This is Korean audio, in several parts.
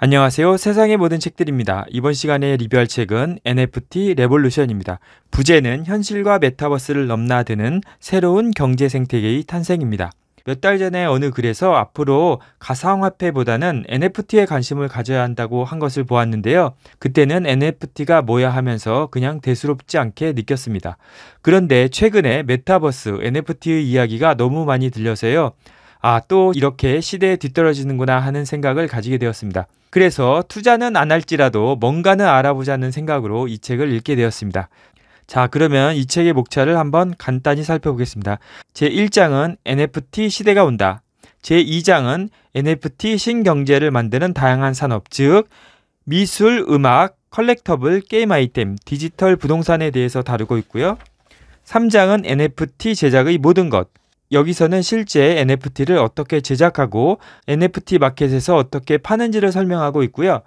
안녕하세요. 세상의 모든 책들입니다. 이번 시간에 리뷰할 책은 NFT 레볼루션입니다. 부제는 현실과 메타버스를 넘나드는 새로운 경제 생태계의 탄생입니다. 몇 달 전에 어느 글에서 앞으로 가상화폐보다는 NFT에 관심을 가져야 한다고 한 것을 보았는데요. 그때는 NFT가 뭐야 하면서 그냥 대수롭지 않게 느꼈습니다. 그런데 최근에 메타버스, NFT의 이야기가 너무 많이 들려서요. 아, 또 이렇게 시대에 뒤떨어지는구나 하는 생각을 가지게 되었습니다. 그래서 투자는 안 할지라도 뭔가는 알아보자는 생각으로 이 책을 읽게 되었습니다. 자, 그러면 이 책의 목차를 한번 간단히 살펴보겠습니다. 제1장은 NFT 시대가 온다. 제2장은 NFT 신경제를 만드는 다양한 산업, 즉, 미술, 음악, 컬렉터블, 게임 아이템, 디지털 부동산에 대해서 다루고 있고요. 3장은 NFT 제작의 모든 것, 여기서는 실제 NFT를 어떻게 제작하고 NFT 마켓에서 어떻게 파는지를 설명하고 있고요.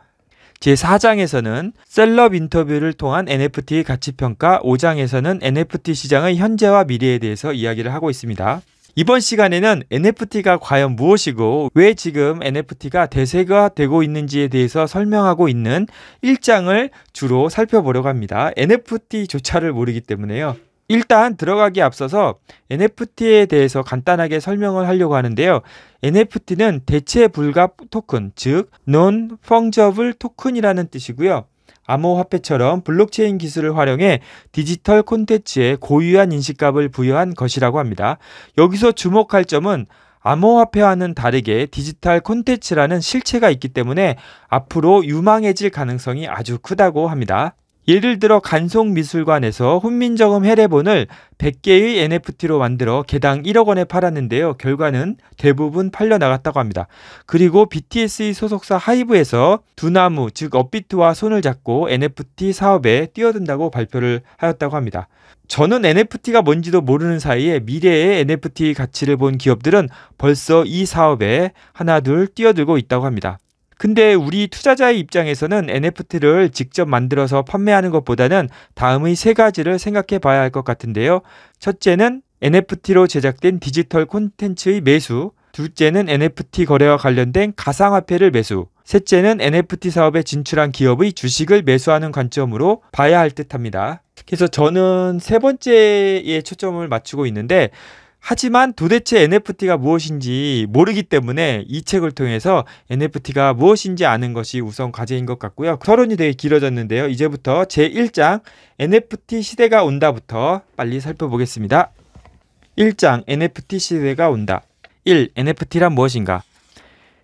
제4장에서는 셀럽 인터뷰를 통한 NFT 가치평가, 5장에서는 NFT 시장의 현재와 미래에 대해서 이야기를 하고 있습니다. 이번 시간에는 NFT가 과연 무엇이고 왜 지금 NFT가 대세가 되고 있는지에 대해서 설명하고 있는 1장을 주로 살펴보려고 합니다. NFT조차를 모르기 때문에요. 일단 들어가기 앞서서 NFT에 대해서 간단하게 설명을 하려고 하는데요. NFT는 대체 불가 토큰, 즉 non fungible 토큰이라는 뜻이고요. 암호화폐처럼 블록체인 기술을 활용해 디지털 콘텐츠에 고유한 인식값을 부여한 것이라고 합니다. 여기서 주목할 점은 암호화폐와는 다르게 디지털 콘텐츠라는 실체가 있기 때문에 앞으로 유망해질 가능성이 아주 크다고 합니다. 예를 들어 간송미술관에서 훈민정음 해례본을 100개의 NFT로 만들어 개당 1억 원에 팔았는데요. 결과는 대부분 팔려나갔다고 합니다. 그리고 BTS의 e 소속사 하이브에서 두나무, 즉 업비트와 손을 잡고 NFT 사업에 뛰어든다고 발표를 하였다고 합니다. 저는 NFT가 뭔지도 모르는 사이에 미래의 NFT 가치를 본 기업들은 벌써 이 사업에 하나 둘 뛰어들고 있다고 합니다. 근데 우리 투자자의 입장에서는 NFT를 직접 만들어서 판매하는 것보다는 다음의 세 가지를 생각해 봐야 할 것 같은데요. 첫째는 NFT로 제작된 디지털 콘텐츠의 매수, 둘째는 NFT 거래와 관련된 가상화폐를 매수, 셋째는 NFT 사업에 진출한 기업의 주식을 매수하는 관점으로 봐야 할듯 합니다. 그래서 저는 세 번째에 초점을 맞추고 있는데, 하지만 도대체 NFT가 무엇인지 모르기 때문에 이 책을 통해서 NFT가 무엇인지 아는 것이 우선 과제인 것 같고요. 서론이 되게 길어졌는데요. 이제부터 제1장 NFT 시대가 온다부터 빨리 살펴보겠습니다. 1장 NFT 시대가 온다. 1. NFT란 무엇인가?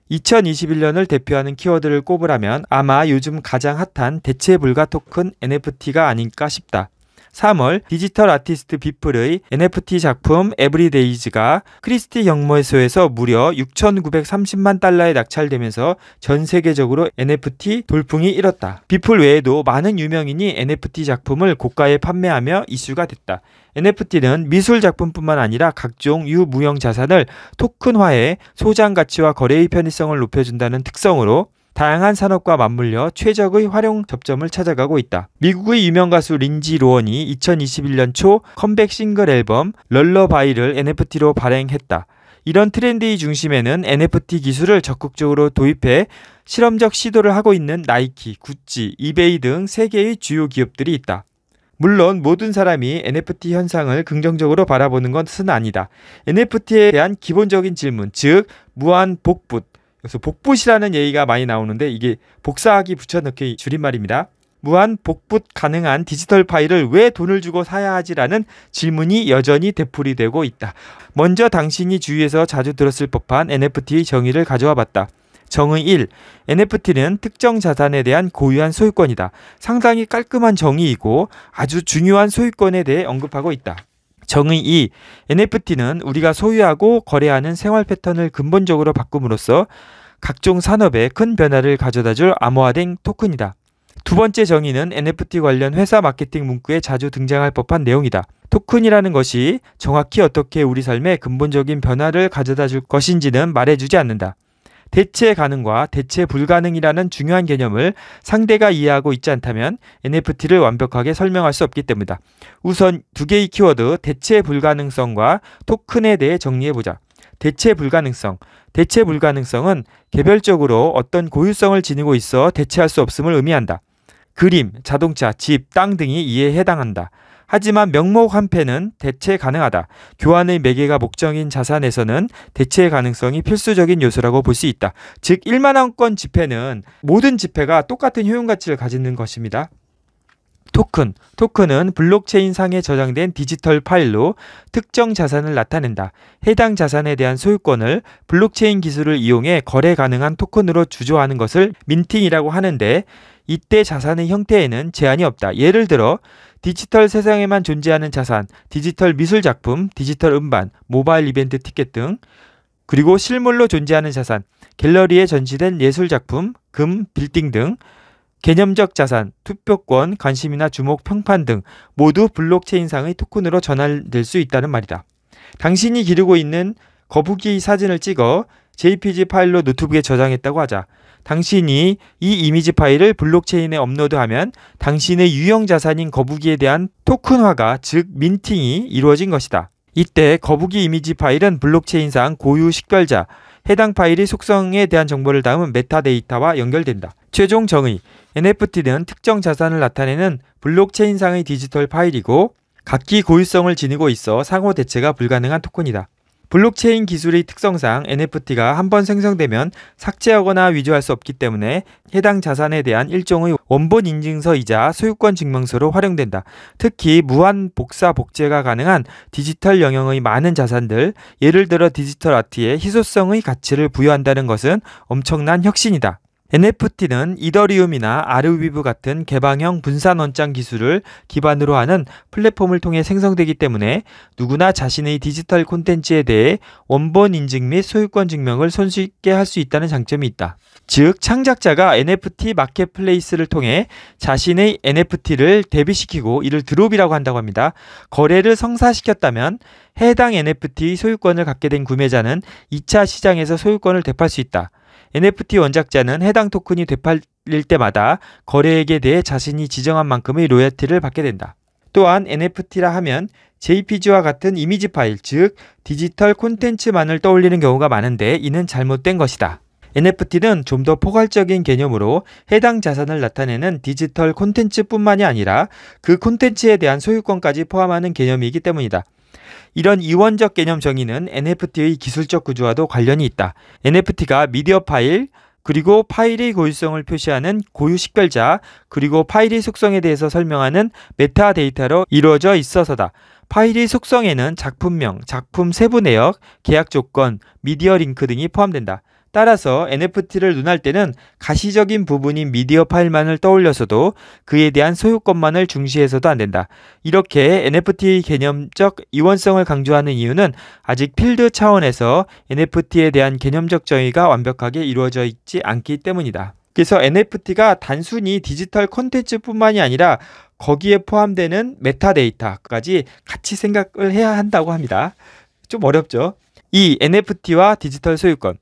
2021년을 대표하는 키워드를 꼽으라면 아마 요즘 가장 핫한 대체 불가 토큰 NFT가 아닐까 싶다. 3월 디지털 아티스트 비플의 NFT 작품 에브리데이즈가 크리스티 경매소에서 무려 6,930만 달러에 낙찰되면서 전 세계적으로 NFT 돌풍이 일었다. 비플 외에도 많은 유명인이 NFT 작품을 고가에 판매하며 이슈가 됐다. NFT는 미술 작품뿐만 아니라 각종 유무형 자산을 토큰화해 소장 가치와 거래의 편의성을 높여준다는 특성으로 다양한 산업과 맞물려 최적의 활용 접점을 찾아가고 있다. 미국의 유명 가수 린지 로원이 2021년 초 컴백 싱글 앨범 럴러바이를 NFT로 발행했다. 이런 트렌드의 중심에는 NFT 기술을 적극적으로 도입해 실험적 시도를 하고 있는 나이키, 구찌, 이베이 등 세계의 주요 기업들이 있다. 물론 모든 사람이 NFT 현상을 긍정적으로 바라보는 것은 아니다. NFT에 대한 기본적인 질문, 즉 무한 복붙, 그래서 복붙이라는 예의가 많이 나오는데 이게 복사하기 붙여넣기 줄임말입니다. 무한 복붙 가능한 디지털 파일을 왜 돈을 주고 사야 하지라는 질문이 여전히 되풀이 되고 있다. 먼저 당신이 주위에서 자주 들었을 법한 NFT의 정의를 가져와 봤다. 정의 1. NFT는 특정 자산에 대한 고유한 소유권이다. 상당히 깔끔한 정의이고 아주 중요한 소유권에 대해 언급하고 있다. 정의 2. NFT는 우리가 소유하고 거래하는 생활 패턴을 근본적으로 바꿈으로써 각종 산업에 큰 변화를 가져다 줄 암호화된 토큰이다. 두 번째 정의는 NFT 관련 회사 마케팅 문구에 자주 등장할 법한 내용이다. 토큰이라는 것이 정확히 어떻게 우리 삶에 근본적인 변화를 가져다 줄 것인지는 말해주지 않는다. 대체 가능과 대체 불가능이라는 중요한 개념을 상대가 이해하고 있지 않다면 NFT를 완벽하게 설명할 수 없기 때문이다. 우선 두 개의 키워드 대체 불가능성과 토큰에 대해 정리해보자. 대체 불가능성. 대체 불가능성은 개별적으로 어떤 고유성을 지니고 있어 대체할 수 없음을 의미한다. 그림, 자동차, 집, 땅 등이 이에 해당한다. 하지만 명목 환패는 대체 가능하다. 교환의 매개가 목적인 자산에서는 대체 가능성이 필수적인 요소라고 볼 수 있다. 즉 1만원권 지폐는 모든 지폐가 똑같은 효용 가치를 가지는 것입니다. 토큰. 토큰은 블록체인 상에 저장된 디지털 파일로 특정 자산을 나타낸다. 해당 자산에 대한 소유권을 블록체인 기술을 이용해 거래 가능한 토큰으로 주조하는 것을 민팅이라고 하는데 이때 자산의 형태에는 제한이 없다. 예를 들어 디지털 세상에만 존재하는 자산, 디지털 미술 작품, 디지털 음반, 모바일 이벤트 티켓 등 그리고 실물로 존재하는 자산, 갤러리에 전시된 예술 작품, 금, 빌딩 등 개념적 자산, 투표권, 관심이나 주목, 평판 등 모두 블록체인상의 토큰으로 전환될 수 있다는 말이다. 당신이 기르고 있는 거북이 사진을 찍어 JPG 파일로 노트북에 저장했다고 하자. 당신이 이 이미지 파일을 블록체인에 업로드하면 당신의 유형 자산인 거북이에 대한 토큰화가 즉 민팅이 이루어진 것이다. 이때 거북이 이미지 파일은 블록체인상 고유 식별자, 해당 파일이 속성에 대한 정보를 담은 메타데이터와 연결된다. 최종 정의 NFT는 특정 자산을 나타내는 블록체인상의 디지털 파일이고 각기 고유성을 지니고 있어 상호 대체가 불가능한 토큰이다. 블록체인 기술의 특성상 NFT가 한번 생성되면 삭제하거나 위조할 수 없기 때문에 해당 자산에 대한 일종의 원본 인증서이자 소유권 증명서로 활용된다. 특히 무한 복사 복제가 가능한 디지털 영역의 많은 자산들, 예를 들어 디지털 아트의 희소성의 가치를 부여한다는 것은 엄청난 혁신이다. NFT는 이더리움이나 아르위브 같은 개방형 분산 원장 기술을 기반으로 하는 플랫폼을 통해 생성되기 때문에 누구나 자신의 디지털 콘텐츠에 대해 원본 인증 및 소유권 증명을 손쉽게 할 수 있다는 장점이 있다. 즉 창작자가 NFT 마켓플레이스를 통해 자신의 NFT를 대비시키고 이를 드롭이라고 한다고 합니다. 거래를 성사시켰다면 해당 NFT 소유권을 갖게 된 구매자는 2차 시장에서 소유권을 대팔 수 있다. NFT 원작자는 해당 토큰이 되팔릴 때마다 거래액에 대해 자신이 지정한 만큼의 로열티를 받게 된다. 또한 NFT라 하면 JPG와 같은 이미지 파일, 즉 디지털 콘텐츠만을 떠올리는 경우가 많은데 이는 잘못된 것이다. NFT는 좀 더 포괄적인 개념으로 해당 자산을 나타내는 디지털 콘텐츠뿐만이 아니라 그 콘텐츠에 대한 소유권까지 포함하는 개념이기 때문이다. 이런 이원적 개념 정의는 NFT의 기술적 구조와도 관련이 있다. NFT가 미디어 파일, 그리고 파일의 고유성을 표시하는 고유 식별자, 그리고 파일의 속성에 대해서 설명하는 메타 데이터로 이루어져 있어서다. 파일의 속성에는 작품명, 작품 세부 내역, 계약 조건, 미디어 링크 등이 포함된다. 따라서 NFT를 눈할 때는 가시적인 부분인 미디어 파일만을 떠올려서도 그에 대한 소유권만을 중시해서도 안 된다. 이렇게 NFT 개념적 이원성을 강조하는 이유는 아직 필드 차원에서 NFT에 대한 개념적 정의가 완벽하게 이루어져 있지 않기 때문이다. 그래서 NFT가 단순히 디지털 콘텐츠뿐만이 아니라 거기에 포함되는 메타데이터까지 같이 생각을 해야 한다고 합니다. 좀 어렵죠? 이 NFT와 디지털 소유권.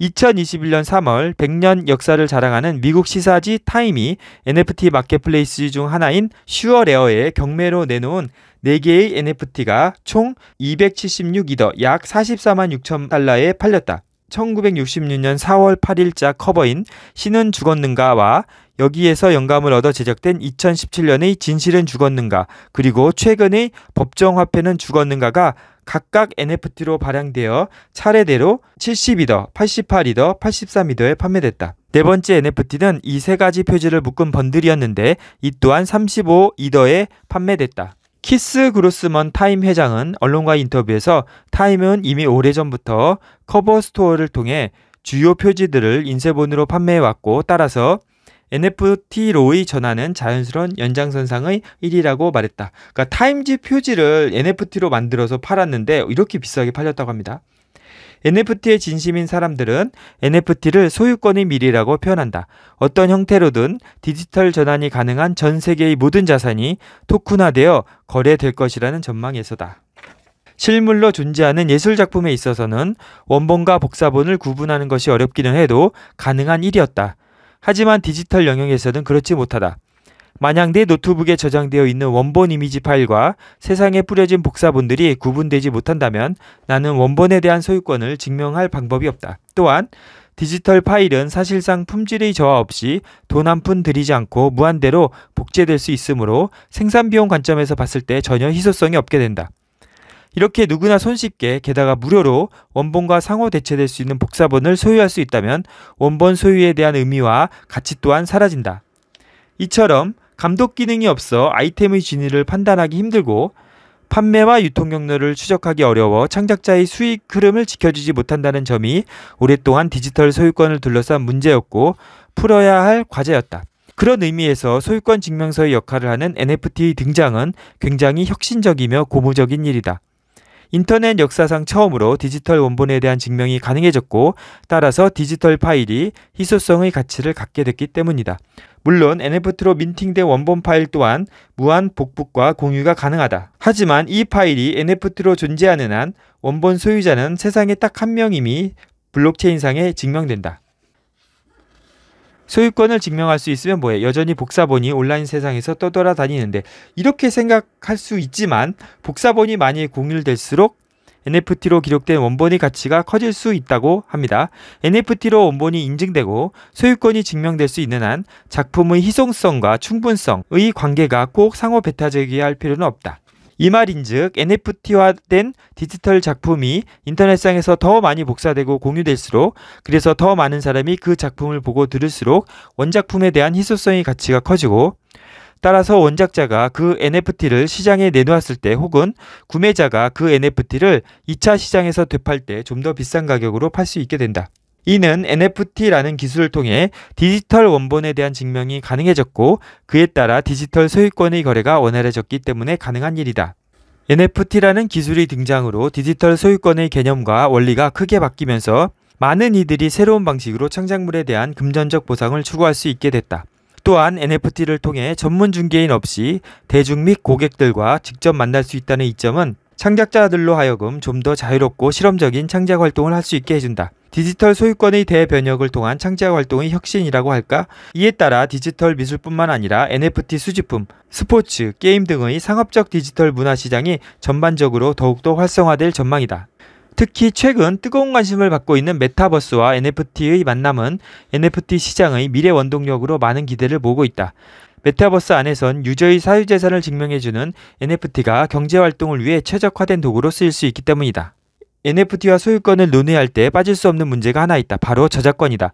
2021년 3월 100년 역사를 자랑하는 미국 시사지 타임이 NFT 마켓플레이스 중 하나인 슈어레어에 경매로 내놓은 4개의 NFT가 총 276이더 약 44만 6천 달러에 팔렸다. 1966년 4월 8일자 커버인 신은 죽었는가와 여기에서 영감을 얻어 제작된 2017년의 진실은 죽었는가 그리고 최근의 법정화폐는 죽었는가가 각각 NFT로 발행되어 차례대로 7 2더 88이더, 83이더에 판매됐다. 네 번째 NFT는 이 세 가지 표지를 묶은 번들이었는데 이 또한 35이더에 판매됐다. 키스 그로스먼 타임 회장은 언론과 인터뷰에서 타임은 이미 오래전부터 커버 스토어를 통해 주요 표지들을 인쇄본으로 판매해왔고 따라서 NFT로의 전환은 자연스러운 연장선상의 일이라고 말했다. 그러니까 타임지 표지를 NFT로 만들어서 팔았는데 이렇게 비싸게 팔렸다고 합니다. NFT의 진심인 사람들은 NFT를 소유권의 미래라고 표현한다. 어떤 형태로든 디지털 전환이 가능한 전 세계의 모든 자산이 토큰화되어 거래될 것이라는 전망에서다. 실물로 존재하는 예술작품에 있어서는 원본과 복사본을 구분하는 것이 어렵기는 해도 가능한 일이었다. 하지만 디지털 영역에서는 그렇지 못하다. 만약 내 노트북에 저장되어 있는 원본 이미지 파일과 세상에 뿌려진 복사본들이 구분되지 못한다면 나는 원본에 대한 소유권을 증명할 방법이 없다. 또한 디지털 파일은 사실상 품질의 저하 없이 돈 한 푼 들이지 않고 무한대로 복제될 수 있으므로 생산 비용 관점에서 봤을 때 전혀 희소성이 없게 된다. 이렇게 누구나 손쉽게 게다가 무료로 원본과 상호 대체될 수 있는 복사본을 소유할 수 있다면 원본 소유에 대한 의미와 가치 또한 사라진다. 이처럼 감독 기능이 없어 아이템의 진위를 판단하기 힘들고 판매와 유통 경로를 추적하기 어려워 창작자의 수익 흐름을 지켜주지 못한다는 점이 오랫동안 디지털 소유권을 둘러싼 문제였고 풀어야 할 과제였다. 그런 의미에서 소유권 증명서의 역할을 하는 NFT의 등장은 굉장히 혁신적이며 고무적인 일이다. 인터넷 역사상 처음으로 디지털 원본에 대한 증명이 가능해졌고 따라서 디지털 파일이 희소성의 가치를 갖게 됐기 때문이다. 물론 NFT로 민팅된 원본 파일 또한 무한 복붙과 공유가 가능하다. 하지만 이 파일이 NFT로 존재하는 한 원본 소유자는 세상에 딱 한 명임이 블록체인상에 증명된다. 소유권을 증명할 수 있으면 뭐해 여전히 복사본이 온라인 세상에서 떠돌아다니는데 이렇게 생각할 수 있지만 복사본이 많이 공유될수록 NFT로 기록된 원본의 가치가 커질 수 있다고 합니다. NFT로 원본이 인증되고 소유권이 증명될 수 있는 한 작품의 희송성과 충분성의 관계가 꼭 상호 배타적이어야 할 필요는 없다. 이 말인즉 NFT화된 디지털 작품이 인터넷상에서 더 많이 복사되고 공유될수록 그래서 더 많은 사람이 그 작품을 보고 들을수록 원작품에 대한 희소성의 가치가 커지고 따라서 원작자가 그 NFT를 시장에 내놓았을 때 혹은 구매자가 그 NFT를 2차 시장에서 되팔 때 좀 더 비싼 가격으로 팔 수 있게 된다. 이는 NFT라는 기술을 통해 디지털 원본에 대한 증명이 가능해졌고 그에 따라 디지털 소유권의 거래가 원활해졌기 때문에 가능한 일이다. NFT라는 기술이 등장으로 디지털 소유권의 개념과 원리가 크게 바뀌면서 많은 이들이 새로운 방식으로 창작물에 대한 금전적 보상을 추구할 수 있게 됐다. 또한 NFT를 통해 전문 중개인 없이 대중 및 고객들과 직접 만날 수 있다는 이점은 창작자들로 하여금 좀 더 자유롭고 실험적인 창작 활동을 할 수 있게 해준다. 디지털 소유권의 대변혁을 통한 창작 활동의 혁신이라고 할까? 이에 따라 디지털 미술뿐만 아니라 NFT 수집품, 스포츠, 게임 등의 상업적 디지털 문화 시장이 전반적으로 더욱더 활성화될 전망이다. 특히 최근 뜨거운 관심을 받고 있는 메타버스와 NFT의 만남은 NFT 시장의 미래 원동력으로 많은 기대를 모으고 있다. 메타버스 안에선 유저의 사유재산을 증명해주는 NFT가 경제활동을 위해 최적화된 도구로 쓰일 수 있기 때문이다. NFT와 소유권을 논의할 때 빠질 수 없는 문제가 하나 있다. 바로 저작권이다.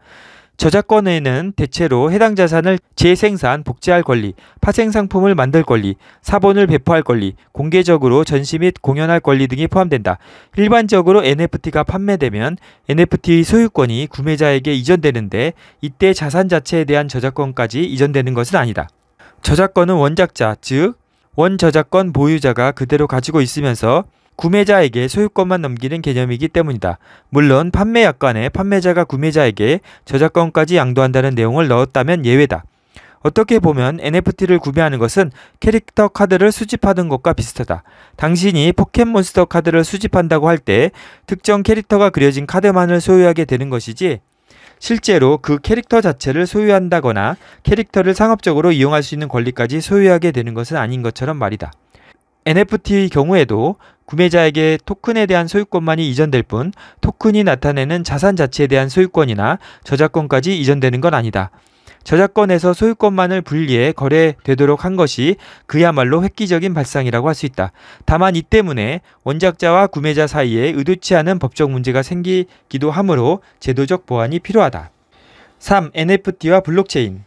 저작권에는 대체로 해당 자산을 재생산, 복제할 권리, 파생 상품을 만들 권리, 사본을 배포할 권리, 공개적으로 전시 및 공연할 권리 등이 포함된다. 일반적으로 NFT가 판매되면 NFT 소유권이 구매자에게 이전되는데 이때 자산 자체에 대한 저작권까지 이전되는 것은 아니다. 저작권은 원작자, 즉 원저작권 보유자가 그대로 가지고 있으면서 구매자에게 소유권만 넘기는 개념이기 때문이다. 물론 판매 약관에 판매자가 구매자에게 저작권까지 양도한다는 내용을 넣었다면 예외다. 어떻게 보면 NFT를 구매하는 것은 캐릭터 카드를 수집하는 것과 비슷하다. 당신이 포켓몬스터 카드를 수집한다고 할 때 특정 캐릭터가 그려진 카드만을 소유하게 되는 것이지 실제로 그 캐릭터 자체를 소유한다거나 캐릭터를 상업적으로 이용할 수 있는 권리까지 소유하게 되는 것은 아닌 것처럼 말이다. NFT의 경우에도 구매자에게 토큰에 대한 소유권만이 이전될 뿐 토큰이 나타내는 자산 자체에 대한 소유권이나 저작권까지 이전되는 건 아니다. 저작권에서 소유권만을 분리해 거래되도록 한 것이 그야말로 획기적인 발상이라고 할 수 있다. 다만 이 때문에 원작자와 구매자 사이에 의도치 않은 법적 문제가 생기기도 하므로 제도적 보완이 필요하다. 3. NFT와 블록체인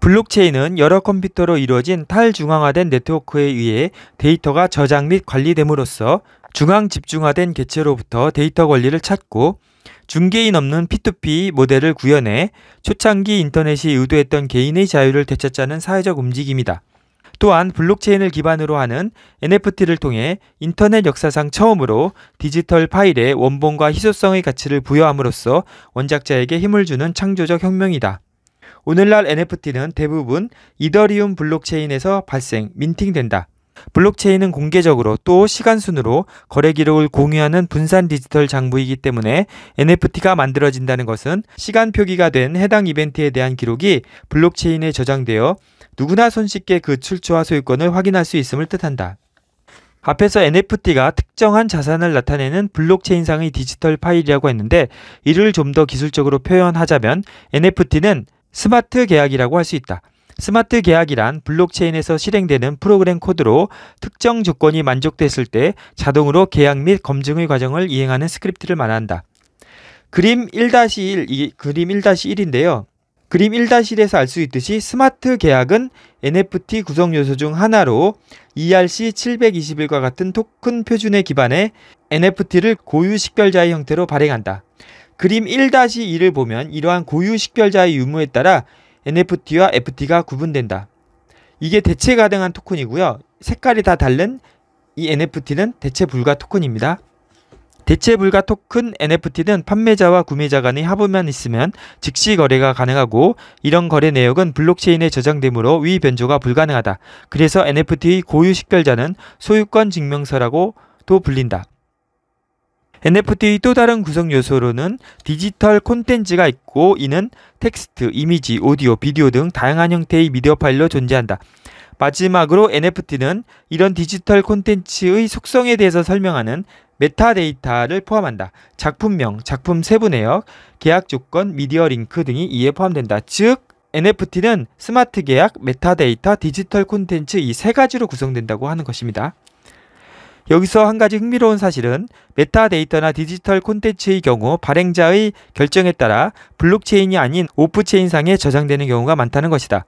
블록체인은 여러 컴퓨터로 이루어진 탈중앙화된 네트워크에 의해 데이터가 저장 및 관리됨으로써 중앙 집중화된 개체로부터 데이터 권리를 찾고 중개인 없는 P2P 모델을 구현해 초창기 인터넷이 의도했던 개인의 자유를 되찾자는 사회적 움직임이다. 또한 블록체인을 기반으로 하는 NFT를 통해 인터넷 역사상 처음으로 디지털 파일의 원본과 희소성의 가치를 부여함으로써 원작자에게 힘을 주는 창조적 혁명이다. 오늘날 NFT는 대부분 이더리움 블록체인에서 발생, 민팅된다. 블록체인은 공개적으로 또 시간 순으로 거래 기록을 공유하는 분산 디지털 장부이기 때문에 NFT가 만들어진다는 것은 시간 표기가 된 해당 이벤트에 대한 기록이 블록체인에 저장되어 누구나 손쉽게 그 출처와 소유권을 확인할 수 있음을 뜻한다. 앞에서 NFT가 특정한 자산을 나타내는 블록체인상의 디지털 파일이라고 했는데 이를 좀 더 기술적으로 표현하자면 NFT는 스마트 계약이라고 할 수 있다. 스마트 계약이란 블록체인에서 실행되는 프로그램 코드로 특정 조건이 만족됐을 때 자동으로 계약 및 검증의 과정을 이행하는 스크립트를 말한다. 그림 1-1, 이 그림 1-1인데요. 그림 1-1에서 알 수 있듯이 스마트 계약은 NFT 구성 요소 중 하나로 ERC721과 같은 토큰 표준에 기반해 NFT를 고유 식별자의 형태로 발행한다. 그림 1-2를 보면 이러한 고유 식별자의 유무에 따라 NFT와 FT가 구분된다. 이게 대체 가능한 토큰이고요. 색깔이 다 다른 이 NFT는 대체 불가 토큰입니다. 대체 불가 토큰 NFT는 판매자와 구매자 간의 합의만 있으면 즉시 거래가 가능하고 이런 거래 내역은 블록체인에 저장되므로 위 변조가 불가능하다. 그래서 NFT의 고유 식별자는 소유권 증명서라고도 불린다. NFT의 또 다른 구성 요소로는 디지털 콘텐츠가 있고 이는 텍스트, 이미지, 오디오, 비디오 등 다양한 형태의 미디어 파일로 존재한다. 마지막으로 NFT는 이런 디지털 콘텐츠의 속성에 대해서 설명하는 메타데이터를 포함한다. 작품명, 작품 세부 내역, 계약 조건, 미디어 링크 등이 이에 포함된다. 즉 NFT는 스마트 계약, 메타데이터, 디지털 콘텐츠 이 세 가지로 구성된다고 하는 것입니다. 여기서 한 가지 흥미로운 사실은 메타데이터나 디지털 콘텐츠의 경우 발행자의 결정에 따라 블록체인이 아닌 오프체인상에 저장되는 경우가 많다는 것이다.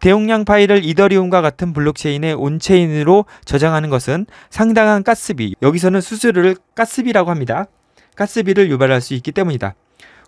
대용량 파일을 이더리움과 같은 블록체인의 온체인으로 저장하는 것은 상당한 가스비, 여기서는 수수료를 가스비라고 합니다. 가스비를 유발할 수 있기 때문이다.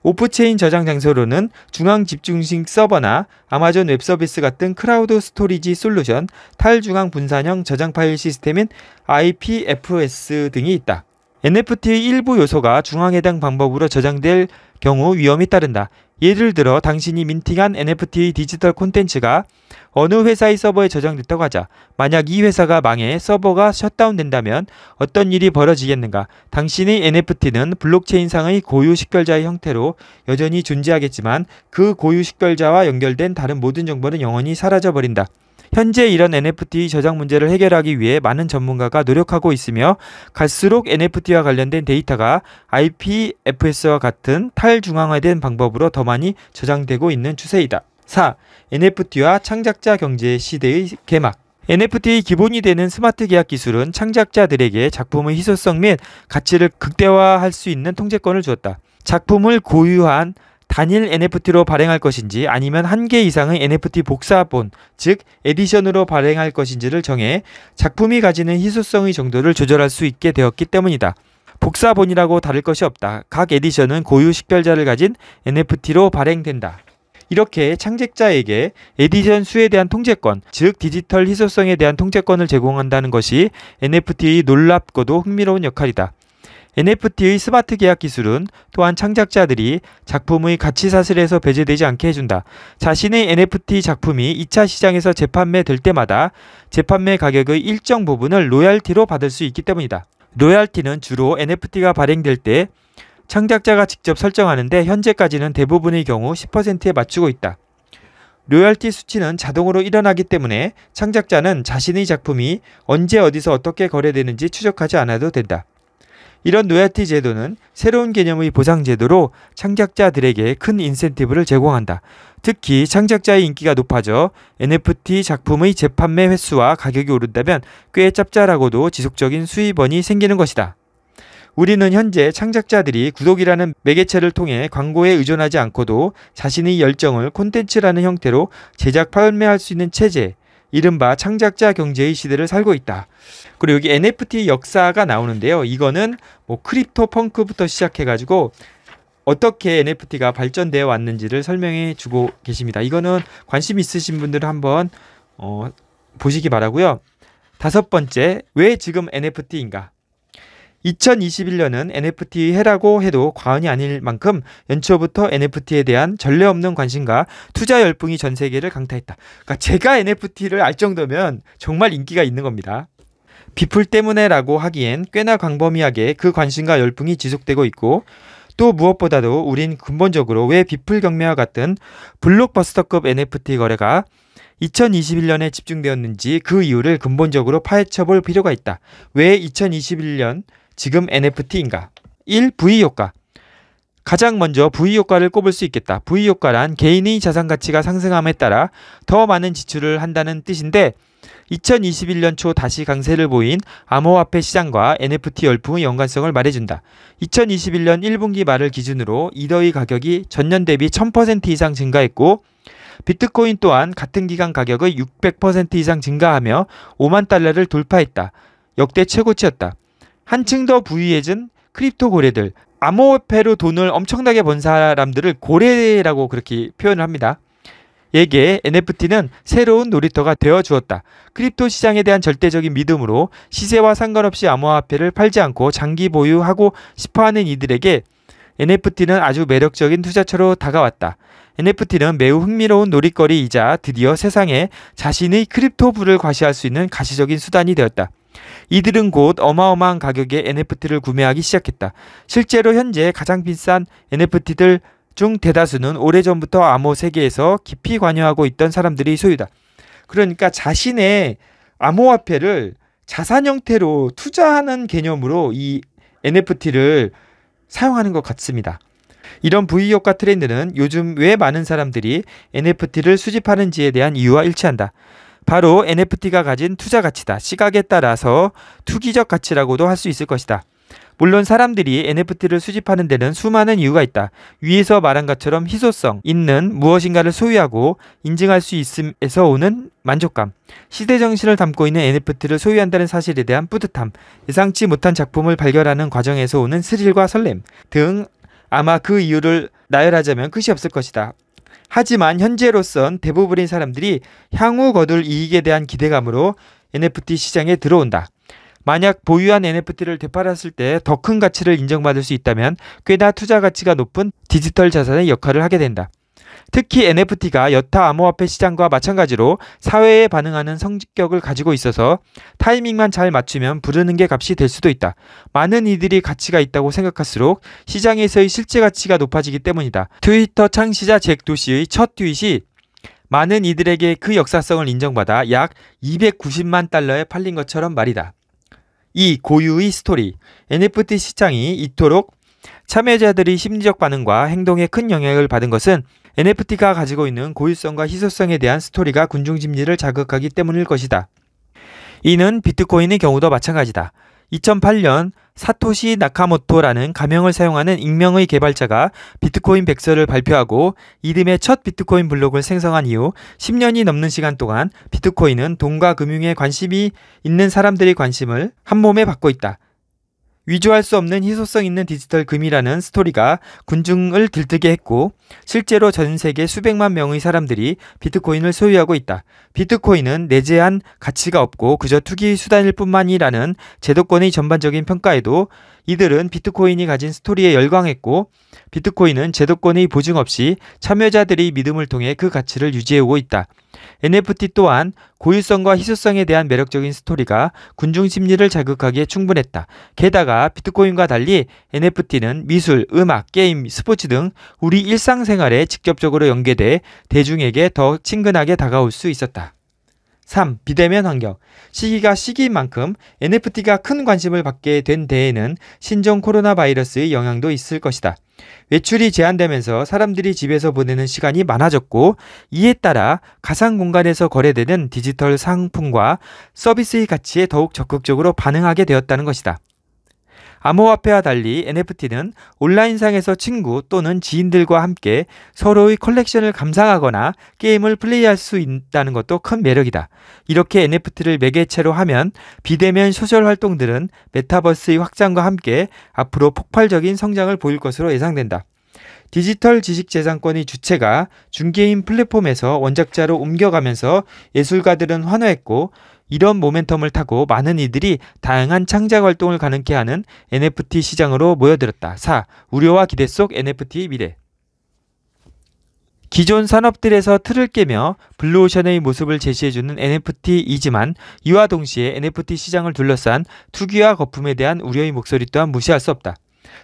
오프체인 저장 장소로는 중앙 집중식 서버나 아마존 웹서비스 같은 크라우드 스토리지 솔루션, 탈중앙 분산형 저장 파일 시스템인 IPFS 등이 있다. NFT 의 일부 요소가 중앙해당 방법으로 저장될 경우 위험이 따른다. 예를 들어 당신이 민팅한 NFT 디지털 콘텐츠가 어느 회사의 서버에 저장됐다고 하자. 만약 이 회사가 망해 서버가 셧다운된다면 어떤 일이 벌어지겠는가? 당신의 NFT는 블록체인상의 고유 식별자의 형태로 여전히 존재하겠지만 그 고유 식별자와 연결된 다른 모든 정보는 영원히 사라져버린다. 현재 이런 NFT 저장 문제를 해결하기 위해 많은 전문가가 노력하고 있으며 갈수록 NFT와 관련된 데이터가 IPFS와 같은 탈중앙화된 방법으로 더 많이 저장되고 있는 추세이다. 4. NFT와 창작자 경제 시대의 개막 NFT의 기본이 되는 스마트 계약 기술은 창작자들에게 작품의 희소성 및 가치를 극대화할 수 있는 통제권을 주었다. 작품을 고유한 단일 NFT로 발행할 것인지 아니면 한 개 이상의 NFT 복사본, 즉 에디션으로 발행할 것인지를 정해 작품이 가지는 희소성의 정도를 조절할 수 있게 되었기 때문이다. 복사본이라고 다를 것이 없다. 각 에디션은 고유 식별자를 가진 NFT로 발행된다. 이렇게 창작자에게 에디션 수에 대한 통제권, 즉 디지털 희소성에 대한 통제권을 제공한다는 것이 NFT의 놀랍고도 흥미로운 역할이다. NFT의 스마트 계약 기술은 또한 창작자들이 작품의 가치 사슬에서 배제되지 않게 해준다. 자신의 NFT 작품이 2차 시장에서 재판매될 때마다 재판매 가격의 일정 부분을 로얄티로 받을 수 있기 때문이다. 로얄티는 주로 NFT가 발행될 때 창작자가 직접 설정하는데 현재까지는 대부분의 경우 10%에 맞추고 있다. 로열티 수치는 자동으로 일어나기 때문에 창작자는 자신의 작품이 언제 어디서 어떻게 거래되는지 추적하지 않아도 된다. 이런 노야티 제도는 새로운 개념의 보상 제도로 창작자들에게 큰 인센티브를 제공한다. 특히 창작자의 인기가 높아져 NFT 작품의 재판매 횟수와 가격이 오른다면 꽤 짭짤하고도 지속적인 수입원이 생기는 것이다. 우리는 현재 창작자들이 구독이라는 매개체를 통해 광고에 의존하지 않고도 자신의 열정을 콘텐츠라는 형태로 제작 판매할 수 있는 체제, 이른바 창작자 경제의 시대를 살고 있다. 그리고 여기 NFT 역사가 나오는데요. 이거는 뭐 크립토 펑크부터 시작해가지고 어떻게 NFT가 발전되어 왔는지를 설명해 주고 계십니다. 이거는 관심 있으신 분들은 한번 어, 보시기 바라고요. 다섯 번째, 왜 지금 NFT인가? 2021년은 NFT 해라고 해도 과언이 아닐 만큼 연초부터 NFT에 대한 전례 없는 관심과 투자 열풍이 전 세계를 강타했다. 그러니까 제가 NFT를 알 정도면 정말 인기가 있는 겁니다. 비풀 때문에라고 하기엔 꽤나 광범위하게 그 관심과 열풍이 지속되고 있고 또 무엇보다도 우린 근본적으로 왜 비풀 경매와 같은 블록버스터급 NFT 거래가 2021년에 집중되었는지 그 이유를 근본적으로 파헤쳐 볼 필요가 있다. 왜 2021년 지금 NFT인가? 1. V 효과. 가장 먼저 V 효과를 꼽을 수 있겠다. V 효과란 개인의 자산 가치가 상승함에 따라 더 많은 지출을 한다는 뜻인데 2021년 초 다시 강세를 보인 암호화폐 시장과 NFT 열풍의 연관성을 말해준다. 2021년 1분기 말을 기준으로 이더의 가격이 전년 대비 1000% 이상 증가했고 비트코인 또한 같은 기간 가격의 600% 이상 증가하며 5만 달러를 돌파했다. 역대 최고치였다. 한층 더 부유해진 크립토 고래들 암호화폐로 돈을 엄청나게 번 사람들을 고래라고 그렇게 표현을 합니다. 에게 NFT는 새로운 놀이터가 되어 주었다. 크립토 시장에 대한 절대적인 믿음으로 시세와 상관없이 암호화폐를 팔지 않고 장기 보유하고 싶어하는 이들에게 NFT는 아주 매력적인 투자처로 다가왔다. NFT는 매우 흥미로운 놀이거리이자 드디어 세상에 자신의 크립토 부를 과시할 수 있는 가시적인 수단이 되었다. 이들은 곧 어마어마한 가격에 NFT를 구매하기 시작했다. 실제로 현재 가장 비싼 NFT들 중 대다수는 오래전부터 암호 세계에서 깊이 관여하고 있던 사람들이 소유다. 그러니까 자신의 암호화폐를 자산 형태로 투자하는 개념으로 이 NFT를 사용하는 것 같습니다. 이런 부의 효과 트렌드는 요즘 왜 많은 사람들이 NFT를 수집하는지에 대한 이유와 일치한다. 바로 NFT가 가진 투자 가치다. 시각에 따라서 투기적 가치라고도 할 수 있을 것이다. 물론 사람들이 NFT를 수집하는 데는 수많은 이유가 있다. 위에서 말한 것처럼 희소성 있는 무엇인가를 소유하고 인증할 수 있음에서 오는 만족감, 시대 정신을 담고 있는 NFT를 소유한다는 사실에 대한 뿌듯함, 예상치 못한 작품을 발견하는 과정에서 오는 스릴과 설렘 등 아마 그 이유를 나열하자면 끝이 없을 것이다. 하지만 현재로선 대부분인 사람들이 향후 거둘 이익에 대한 기대감으로 NFT 시장에 들어온다. 만약 보유한 NFT를 되팔았을 때 더 큰 가치를 인정받을 수 있다면 꽤나 투자 가치가 높은 디지털 자산의 역할을 하게 된다. 특히 NFT가 여타 암호화폐 시장과 마찬가지로 사회에 반응하는 성격을 직 가지고 있어서 타이밍만 잘 맞추면 부르는 게 값이 될 수도 있다. 많은 이들이 가치가 있다고 생각할수록 시장에서의 실제 가치가 높아지기 때문이다. 트위터 창시자 잭 도시의 첫 트윗이 많은 이들에게 그 역사성을 인정받아 약 290만 달러에 팔린 것처럼 말이다. 이 고유의 스토리, NFT 시장이 이토록 참여자들이 심리적 반응과 행동에 큰 영향을 받은 것은 NFT가 가지고 있는 고유성과 희소성에 대한 스토리가 군중 심리를 자극하기 때문일 것이다. 이는 비트코인의 경우도 마찬가지다. 2008년 사토시 나카모토라는 가명을 사용하는 익명의 개발자가 비트코인 백서를 발표하고 이듬해 첫 비트코인 블록을 생성한 이후 10년이 넘는 시간 동안 비트코인은 돈과 금융에 관심이 있는 사람들의 관심을 한 몸에 받고 있다. 위조할 수 없는 희소성 있는 디지털 금이라는 스토리가 군중을 들뜨게 했고 실제로 전 세계 수백만 명의 사람들이 비트코인을 소유하고 있다. 비트코인은 내재한 가치가 없고 그저 투기 수단일 뿐만이라는 제도권의 전반적인 평가에도 이들은 비트코인이 가진 스토리에 열광했고 비트코인은 제도권의 보증 없이 참여자들이 믿음을 통해 그 가치를 유지해오고 있다. NFT 또한 고유성과 희소성에 대한 매력적인 스토리가 군중 심리를 자극하기에 충분했다. 게다가 비트코인과 달리 NFT는 미술, 음악, 게임, 스포츠 등 우리 일상생활에 직접적으로 연계돼 대중에게 더 친근하게 다가올 수 있었다. 3. 비대면 환경. 시기가 시기인 만큼 NFT가 큰 관심을 받게 된 데에는 신종 코로나 바이러스의 영향도 있을 것이다. 외출이 제한되면서 사람들이 집에서 보내는 시간이 많아졌고 이에 따라 가상 공간에서 거래되는 디지털 상품과 서비스의 가치에 더욱 적극적으로 반응하게 되었다는 것이다. 암호화폐와 달리 NFT는 온라인상에서 친구 또는 지인들과 함께 서로의 컬렉션을 감상하거나 게임을 플레이할 수 있다는 것도 큰 매력이다. 이렇게 NFT를 매개체로 하면 비대면 소셜 활동들은 메타버스의 확장과 함께 앞으로 폭발적인 성장을 보일 것으로 예상된다. 디지털 지식재산권의 주체가 중개인 플랫폼에서 원작자로 옮겨가면서 예술가들은 환호했고 이런 모멘텀을 타고 많은 이들이 다양한 창작 활동을 가능케 하는 NFT 시장으로 모여들었다. 4. 우려와 기대 속 NFT 미래. 기존 산업들에서 틀을 깨며 블루오션의 모습을 제시해주는 NFT이지만 이와 동시에 NFT 시장을 둘러싼 투기와 거품에 대한 우려의 목소리 또한 무시할 수 없다.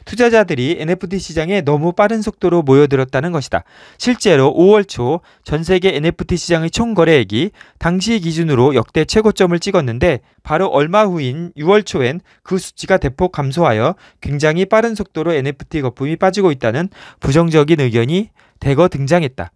투자자들이 NFT 시장에 너무 빠른 속도로 모여들었다는 것이다. 실제로 5월 초 전 세계 NFT 시장의 총 거래액이 당시 기준으로 역대 최고점을 찍었는데 바로 얼마 후인 6월 초엔 그 수치가 대폭 감소하여 굉장히 빠른 속도로 NFT 거품이 빠지고 있다는 부정적인 의견이 대거 등장했다.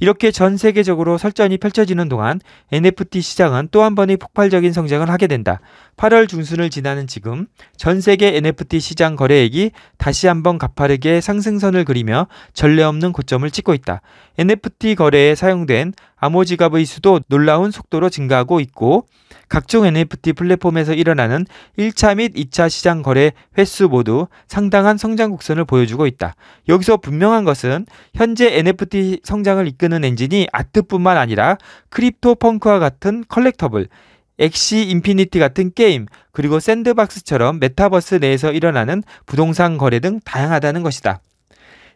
이렇게 전 세계적으로 설전이 펼쳐지는 동안 NFT 시장은 또 한 번의 폭발적인 성장을 하게 된다. 8월 중순을 지나는 지금 전 세계 NFT 시장 거래액이 다시 한번 가파르게 상승선을 그리며 전례 없는 고점을 찍고 있다. NFT 거래에 사용된 암호 지갑의 수도 놀라운 속도로 증가하고 있고 각종 NFT 플랫폼에서 일어나는 1차 및 2차 시장 거래 횟수 모두 상당한 성장 곡선을 보여주고 있다. 여기서 분명한 것은 현재 NFT 성장을 이끄는 엔진이 아트뿐만 아니라 크립토 펑크와 같은 컬렉터블, 엑시 인피니티 같은 게임, 그리고 샌드박스처럼 메타버스 내에서 일어나는 부동산 거래 등 다양하다는 것이다.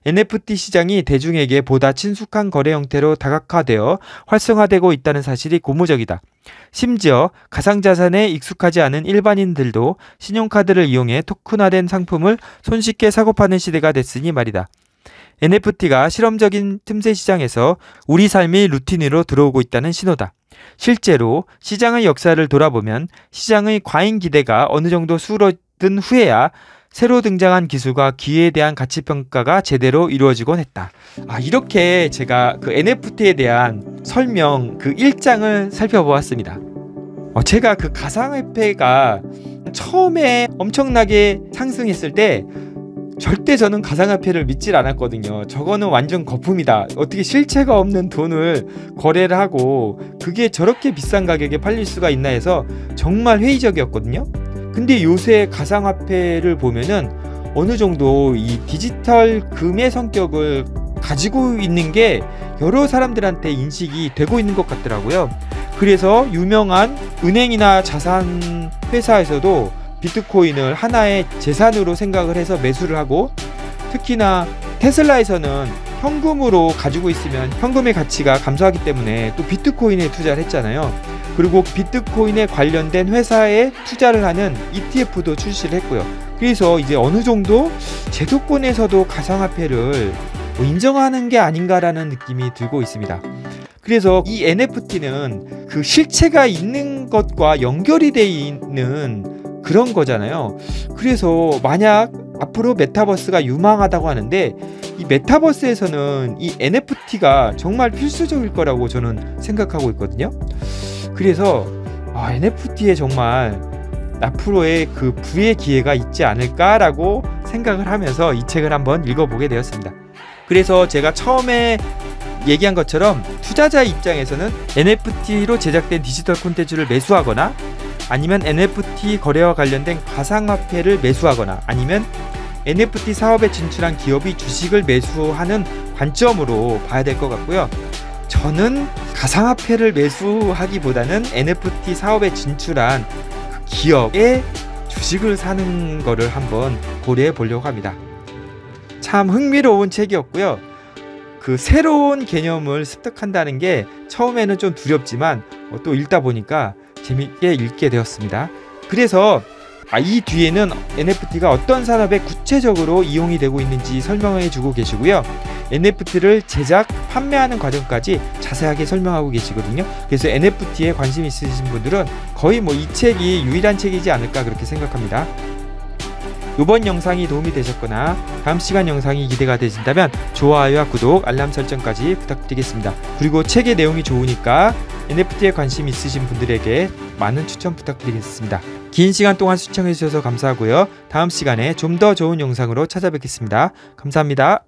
NFT 시장이 대중에게 보다 친숙한 거래 형태로 다각화되어 활성화되고 있다는 사실이 고무적이다. 심지어 가상자산에 익숙하지 않은 일반인들도 신용카드를 이용해 토큰화된 상품을 손쉽게 사고파는 시대가 됐으니 말이다. NFT가 실험적인 틈새 시장에서 우리 삶이 루틴으로 들어오고 있다는 신호다. 실제로 시장의 역사를 돌아보면 시장의 과잉 기대가 어느 정도 수그러든 후에야 새로 등장한 기술과 기회에 대한 가치 평가가 제대로 이루어지곤 했다. 아, 이렇게 제가 그 NFT에 대한 설명 그 1장을 살펴보았습니다. 어, 제가 그 가상화폐가 처음에 엄청나게 상승했을 때 절대 저는 가상화폐를 믿질 않았거든요. 저거는 완전 거품이다. 어떻게 실체가 없는 돈을 거래를 하고 그게 저렇게 비싼 가격에 팔릴 수가 있나 해서 정말 회의적이었거든요. 근데 요새 가상화폐를 보면은 어느 정도 이 디지털 금의 성격을 가지고 있는 게 여러 사람들한테 인식이 되고 있는 것 같더라고요. 그래서 유명한 은행이나 자산 회사에서도 비트코인을 하나의 재산으로 생각을 해서 매수를 하고 특히나 테슬라에서는 현금으로 가지고 있으면 현금의 가치가 감소하기 때문에 또 비트코인에 투자를 했잖아요. 그리고 비트코인에 관련된 회사에 투자를 하는 ETF도 출시를 했고요. 그래서 이제 어느 정도 제도권에서도 가상화폐를 뭐 인정하는 게 아닌가라는 느낌이 들고 있습니다. 그래서 이 NFT는 그 실체가 있는 것과 연결이 돼 있는 그런 거잖아요. 그래서 만약 앞으로 메타버스가 유망하다고 하는데 이 메타버스에서는 이 NFT가 정말 필수적일 거라고 저는 생각하고 있거든요. 그래서 아, NFT에 정말 앞으로의 그 부의 기회가 있지 않을까라고 생각을 하면서 이 책을 한번 읽어보게 되었습니다. 그래서 제가 처음에 얘기한 것처럼 투자자 입장에서는 NFT로 제작된 디지털 콘텐츠를 매수하거나 아니면 NFT 거래와 관련된 가상화폐를 매수하거나 아니면 NFT 사업에 진출한 기업이 주식을 매수하는 관점으로 봐야 될 것 같고요. 저는 가상화폐를 매수하기보다는 NFT 사업에 진출한 그 기업의 주식을 사는 거를 한번 고려해 보려고 합니다. 참 흥미로운 책이었고요. 그 새로운 개념을 습득한다는 게 처음에는 좀 두렵지만 어, 또 읽다 보니까 재밌게 읽게 되었습니다. 그래서 아, 이 뒤에는 NFT가 어떤 산업에 구체적으로 이용이 되고 있는지 설명해 주고 계시고요. NFT를 제작, 판매하는 과정까지 자세하게 설명하고 계시거든요. 그래서 NFT에 관심 있으신 분들은 거의 뭐 이 책이 유일한 책이지 않을까 그렇게 생각합니다. 이번 영상이 도움이 되셨거나 다음 시간 영상이 기대가 되신다면 좋아요와 구독, 알람 설정까지 부탁드리겠습니다. 그리고 책의 내용이 좋으니까 NFT에 관심 있으신 분들에게 많은 추천 부탁드리겠습니다. 긴 시간 동안 시청해주셔서 감사하고요. 다음 시간에 좀 더 좋은 영상으로 찾아뵙겠습니다. 감사합니다.